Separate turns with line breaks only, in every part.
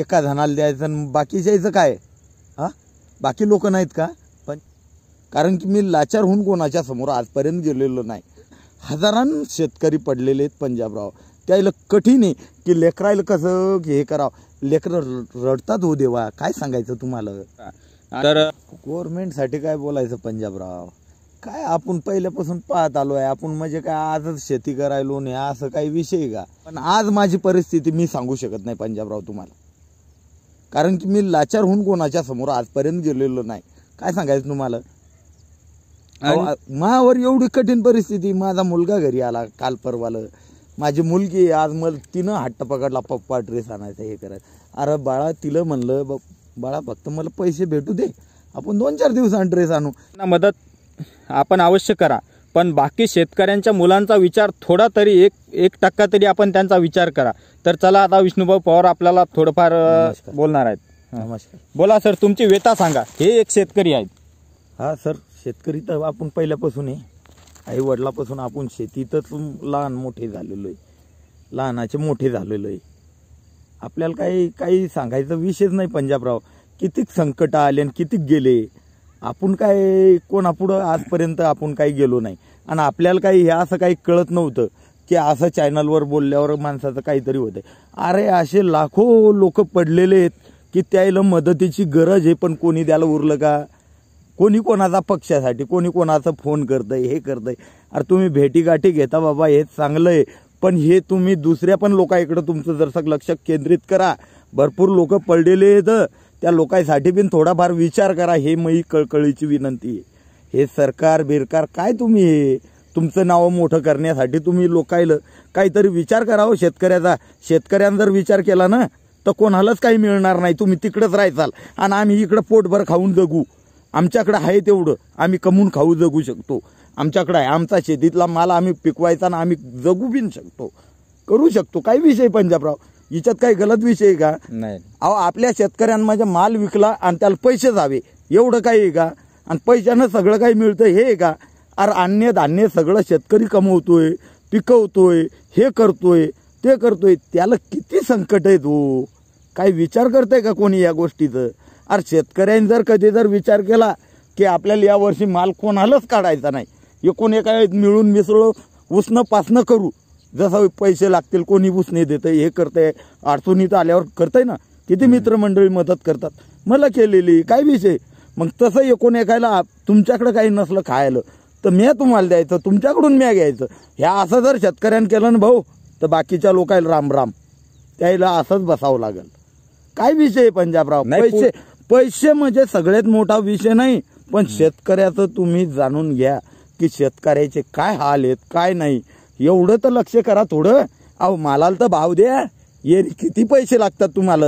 एका जणाला द्यायचं आणि बाकी जायचं काय हां बाकी लोक नाहीत का पण कारण की मी लाचार होऊन कोणाच्या समोर आजपर्यंत गेलेलो नाही हजारां शेतकरी पडलेले आहेत पंजाबराव त्याला कठीण आहे की लेकरायला कसं की हे करावं लेकरं रडतात हो देवा काय सांगायचं तुम्हाला तर गव्हर्मेंटसाठी काय बोलायचं पंजाबराव काय आपण पहिल्यापासून पाहत आलो आहे आपण म्हणजे काय आजच शेती करायलो नाही असं काही विषय का पण आज माझी परिस्थिती मी सांगू शकत नाही पंजाबराव तुम्हाला कारण की मी लाचार होऊन कोणाच्या समोर आजपर्यंत गेलेलो नाही काय सांगायचं तुम्हाला मावर एवढी कठीण परिस्थिती माझा मुलगा घरी आला काल परवालं माझी मुलगी आज मला तिनं हट्ट पकडला पप्पा ड्रेस आणायचा हे करायचं अरे बाळा तिला म्हणलं बाळा फक्त मला पैसे भेटू दे आपण दोन चार दिवसांनी ड्रेस आणू मदत आपण अवश्य करा पण बाकी शेतकऱ्यांच्या मुलांचा विचार थोडा तरी एक एक टक्का तरी आपण त्यांचा विचार करा तर चला आता विष्णुभाऊ पवार आपल्याला थोडंफार बोलणार आहेत नमस्कार बोला सर तुमची वेता सांगा हे एक शेतकरी आहेत हा सर शेतकरी तर आपण पहिल्यापासून आहे आई वडिलापासून आपण शेतीतच लहान मोठे झालेलो आहे लहानाचे मोठे झालेलो आहे आपल्याला काही काही सांगायचं विषयच नाही पंजाबराव कितीक संकट आले आणि कितीक गेले आपण काय कोणापुढं आजपर्यंत आपण काही गेलो नाही आणि आपल्याला काही हे असं काही कळत नव्हतं की असं चॅनलवर बोलल्यावर माणसाचं काहीतरी होतंय अरे असे लाखो लोक पडलेले आहेत की त्याला मदतीची गरज आहे पण कोणी द्यायला उरलं का कोणी कोणाचा पक्षासाठी कोणी कोणाचा फोन करतंय हे करतंय अरे तुम्ही भेटीगाठी घेता बाबा हे चांगलं आहे पण हे तुम्ही दुसऱ्या पण लोकांकडं तुमचं जर लक्ष केंद्रित करा भरपूर लोक पडलेले आहेत त्या लोकांसाठी पण थोडाफार विचार करा हे मी कळकळीची विनंती आहे हे सरकार बिरकार काय तुम्ही हे तुमचं नाव मोठं करण्यासाठी तुम्ही लोकायला काहीतरी विचार हो शेतकऱ्याचा शेतकऱ्यानं जर विचार केला ना तर कोणालाच काही मिळणार नाही तुम्ही तिकडंच राहायचाल आणि आम्ही इकडं पोटभर खाऊन जगू आमच्याकडं आहे तेवढं आम्ही कमवून खाऊ जगू शकतो आमच्याकडं आहे आमचा शेतीतला माल आम्ही पिकवायचा ना आम्ही जगू बिन शकतो करू शकतो काही विषय पंजाबराव याच्यात काही गलत विषय आहे का नाही अहो आपल्या शेतकऱ्यांमध्ये माल विकला आणि त्याला पैसे जावे एवढं काही आहे का आणि पैशानं सगळं काही मिळतं हे का अरे अन्य धान्य सगळं शेतकरी कमवतोय पिकवतोय हे करतोय ते करतोय त्याला किती संकट आहे हो काही विचार आहे का कोणी या गोष्टीचं अरे शेतकऱ्यांनी जर कधी जर विचार केला की आपल्याला यावर्षी माल कोणालाच काढायचा नाही एकूण एका मिळून मिसळून उसणं पासणं करू जसं पैसे लागतील कोणी उसने देतं हे अडचणी तर आल्यावर आहे ना किती मित्रमंडळी मदत करतात मला केलेली काय विषय मग तसं एकूण एकायला तुमच्याकडे काही नसलं खायला तर म्या तुम्हाला द्यायचं तुमच्याकडून म्या घ्यायचं ह्या असं जर शेतकऱ्यानं केलं ना भाऊ तर बाकीच्या लोकांना राम राम त्याला असंच बसावं लागेल काय विषय पंजाबराव पैसे पैसे म्हणजे सगळ्यात मोठा विषय नाही पण शेतकऱ्याचं तुम्ही जाणून घ्या की शेतकऱ्याचे काय हाल आहेत काय नाही एवढं तर लक्ष करा थोडं अहो मालाला तर भाव द्या ये किती पैसे लागतात तुम्हाला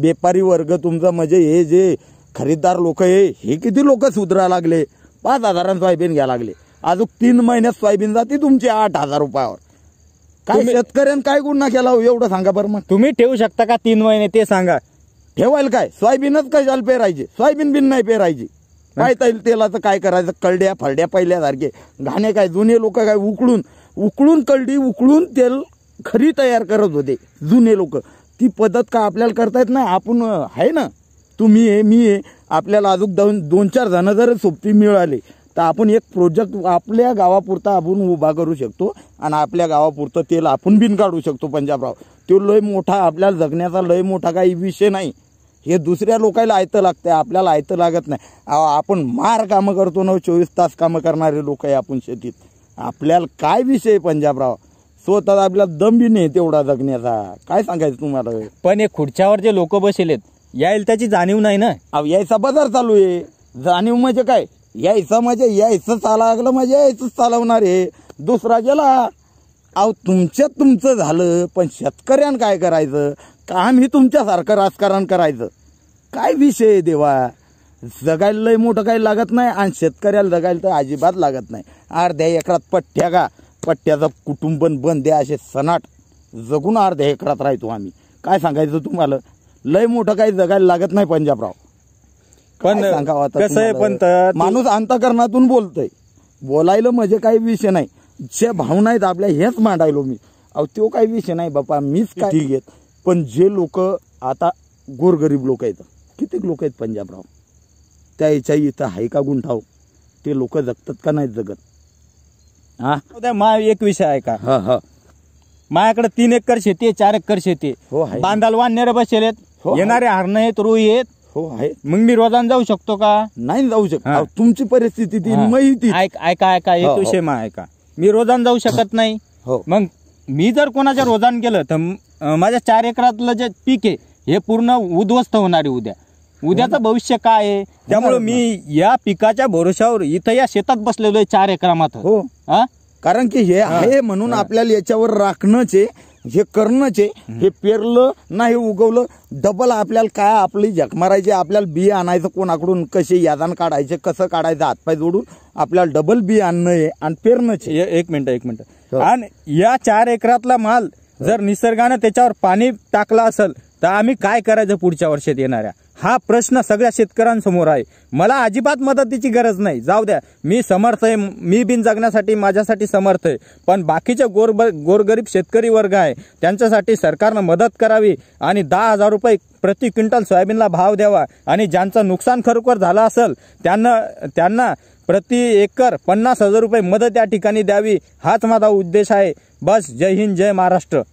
व्यापारी वर्ग तुमचा म्हणजे हे जे खरेदीदार लोक आहे हे किती लोक सुधरा लागले पाच हजारांना सोयाबीन घ्या लागले अजून तीन महिन्यात सोयाबीन जाते तुमचे आठ हजार रुपयावर काय शेतकऱ्यांनी काय गुन्हा केला हो? एवढं सांगा बरं मग तुम्ही ठेवू शकता का तीन महिने ते सांगा ठेवायला काय सोयाबीनच काय झालं पेरायचे सोयाबीन बिन नाही पेरायची काय तेलाचं काय करायचं कळड्या फळड्या पहिल्यासारखे घाणे काय जुने लोक काय उकडून उकळून कळडी उकळून तेल खरी तयार करत होते जुने लोक ती पद्धत का आपल्याला करता येत नाही आपण आहे ना तुम्ही आहे मी आहे आपल्याला अजून दोन दोन चार जण जर सोपी मिळाली तर आपण एक प्रोजेक्ट आपल्या गावापुरता आपण उभा करू शकतो आणि आपल्या गावापुरतं तेल आपण बिन काढू शकतो पंजाबराव तो लय मोठा आपल्याला जगण्याचा लय मोठा काही विषय नाही हे दुसऱ्या लोकायला ऐतं लागतं आपल्याला ऐतं लागत नाही आपण मार कामं करतो ना चोवीस तास कामं करणारे लोक आहे आपण शेतीत आपल्याला काय विषय पंजाबराव स्वतः आपल्याला दमबी नाही तेवढा जगण्याचा काय सांगायचं तुम्हाला पण हे खुर्च्यावर जे लोक बसेलेत यायला त्याची जाणीव नाही ना अहो यायचा बाजार चालू आहे जाणीव म्हणजे काय यायचं म्हणजे यायचं चाला लागलं म्हणजे यायचं चालवणार आहे दुसरा गेला अहो तुमच्या तुमचं झालं पण शेतकऱ्यानं काय करायचं काम ही तुमच्यासारखं राजकारण करायचं काय विषय देवा जगायला लय मोठं काही लागत नाही आणि शेतकऱ्याला जगायला तर अजिबात लागत नाही अर्ध्या एकरात पठ्ठ्या का पट्ट्याचं कुटुंब बंद द्या असे सनाट जगून अर्ध्या एकरात राहतो आम्ही काय सांगायचं तुम्हाला लय मोठं काही जगायला लागत नाही पंजाबराव पण कसं पण माणूस अंतकरणातून बोलतोय बोलायला म्हणजे काही विषय नाही जे भावना आहेत आपल्या हेच मांडायलो मी अहो तो काही विषय नाही बापा मीच काय घेत पण जे लोक आता गोरगरीब लोक आहेत किती लोक आहेत पंजाबराव त्या याच्या इथं आहे का गुंठाव ते लोक जगतात का नाही जगत हा मा एक विषय आहे का हा हा माझ्याकडे तीन एकर शेती आहे चार एकर शेती हो बांधाल वाढणारे बसेल हो, येणारे हरण आहेत रुई आहेत हो आहे मग मी रोजान जाऊ शकतो का नाही जाऊ शकतो तुमची परिस्थिती ती माहिती ऐका ऐका एक हो, हो. विषय मा ऐका मी रोजान जाऊ शकत नाही हो मग मी जर कोणाच्या रोजान केलं तर माझ्या चार एकरातलं जे पीक आहे हे पूर्ण उद्ध्वस्त होणार उद्या उद्याचं हो भविष्य काय आहे त्यामुळे मी या पिकाच्या भरोशावर इथं या शेतात बसलेलो आहे चार एकरामात हो कारण की हे आहे म्हणून आपल्याला याच्यावर राखणंचे हे करणंचे हे पेरलं नाही उगवलं डबल आपल्याला काय आपली झक मारायची आपल्याला बी आणायचं कोणाकडून कसे यादान काढायचे कसं काढायचं हातपाय जोडून आपल्याला डबल बी आणणं आहे आणि पेरणचे एक मिनिट एक मिनिट हो. आणि या चार एकरातला माल जर निसर्गानं त्याच्यावर पाणी टाकलं असेल तर आम्ही काय करायचं पुढच्या वर्षात येणाऱ्या हा प्रश्न सगळ्या शेतकऱ्यांसमोर आहे मला अजिबात मदतीची गरज नाही जाऊ द्या मी समर्थ आहे मी बिन जगण्यासाठी माझ्यासाठी समर्थ आहे पण बाकीचे गोर गोरगरीब शेतकरी वर्ग आहे त्यांच्यासाठी सरकारनं मदत करावी आणि दहा हजार रुपये प्रति क्विंटल सोयाबीनला भाव द्यावा आणि ज्यांचं नुकसान खरोखर झालं असेल त्यांना त्यांना प्रति एकर पन्नास हजार रुपये मदत या ठिकाणी द्यावी हाच माझा उद्देश आहे बस जय हिंद जय महाराष्ट्र